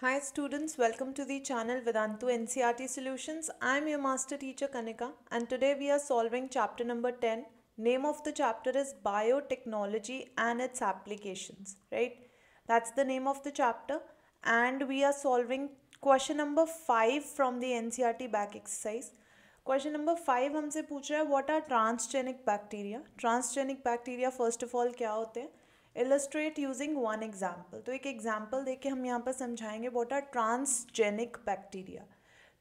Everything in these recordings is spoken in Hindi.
Hi students, welcome to the channel Vedantu NCERT Solutions. I am your master teacher Kanika and today we are solving chapter number 10. Name of the chapter is Biotechnology and its applications, right? That's the name of the chapter and we are solving question number 5 from the NCERT back exercise. question number five हमसे पूछ रहा है what are transgenic bacteria transgenic bacteria first of all क्या होते हैं इलस्ट्रेट यूजिंग वन एग्जाम्पल तो एक एग्जाम्पल देख के हम यहाँ पर समझाएंगे what are transgenic bacteria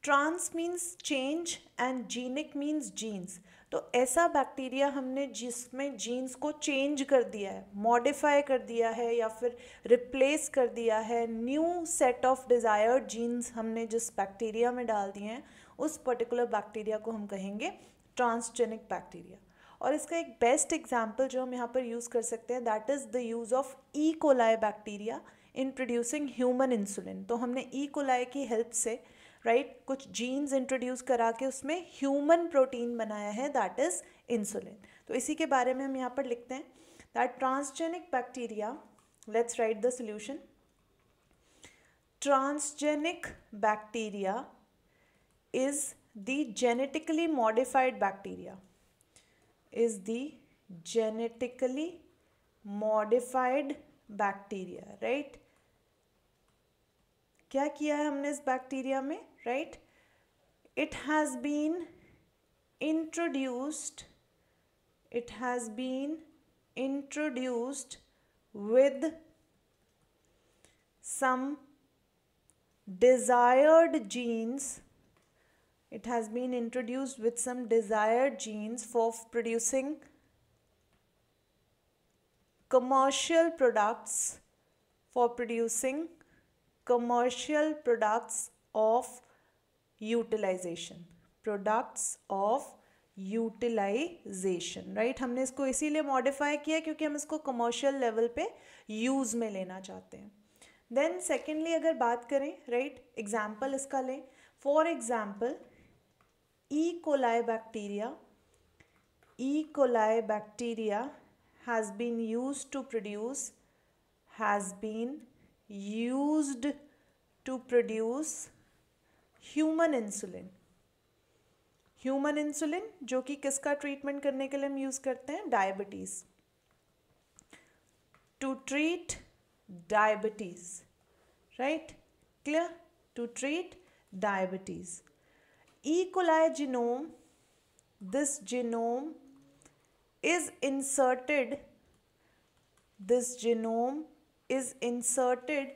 trans means change and genic means genes तो ऐसा बैक्टीरिया हमने जिसमें जीन्स को चेंज कर दिया है मॉडिफाई कर दिया है या फिर रिप्लेस कर दिया है new set of desired genes हमने जिस बैक्टीरिया में डाल दिए हैं उस पर्टिकुलर बैक्टीरिया को हम कहेंगे ट्रांसजेनिक बैक्टीरिया और इसका एक बेस्ट एग्जाम्पल जो हम यहाँ पर यूज़ कर सकते हैं that is the use of E coli bacteria in producing human insulin तो हमने ई e. कोलाई की हेल्प से राइट right, कुछ जीन्स इंट्रोड्यूस करा के उसमें ह्यूमन प्रोटीन बनाया है दैट इज़ इंसुलिन तो इसी के बारे में हम यहाँ पर लिखते हैं that transgenic bacteria let's write the solution transgenic bacteria is the genetically modified bacteria is the genetically modified bacteria right kya kiya hai humne is bacteria mein right it has been introduced it has been introduced with some desired genes it has been introduced with some desired genes for producing commercial products for producing commercial products of utilization products of utilization right right? हमने इसको इसीलिए मॉडिफाई किया क्योंकि हम इसको कमर्शियल लेवल पे यूज़ में लेना चाहते हैं देन सेकेंडली अगर बात करें राइट right? एग्जाम्पल इसका लें for example E. coli bacteria. E. coli bacteria has been used to produce, has been used to produce human insulin. Human insulin, जो कि किसका ट्रीटमेंट करने के लिए हम यूज़ करते हैं diabetes to treat diabetes right clear to treat diabetes E. coli genome, this genome is inserted, this genome is inserted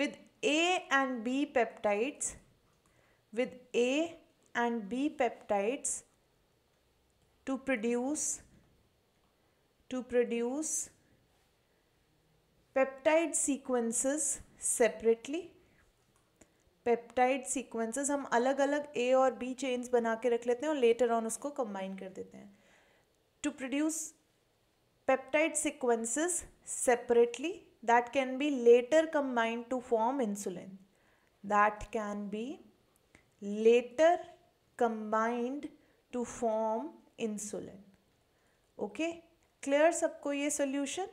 with A and B peptides, with A and B peptides to produce, to produce peptide sequences separately peptide sequences हम अलग अलग ए और बी चेन्स बना के रख लेते हैं और लेटर ऑन उसको कंबाइन कर देते हैं to produce peptide sequences separately that can be later combined to form insulin that can be later combined to form insulin okay clear सबको ये solution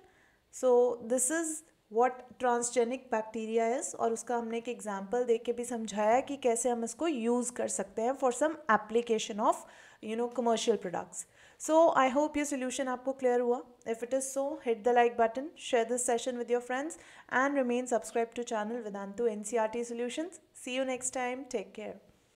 so this is what transgenic bacteria is और उसका हमने एक एग्जाम्पल दे के भी समझाया कि कैसे हम इसको यूज़ कर सकते हैं for some application of you know commercial products so I hope ये सोल्यूशन आपको क्लियर हुआ if it is so hit the like button share this session with your friends and remain subscribe to channel Vedantu N C R T solution see you next time take care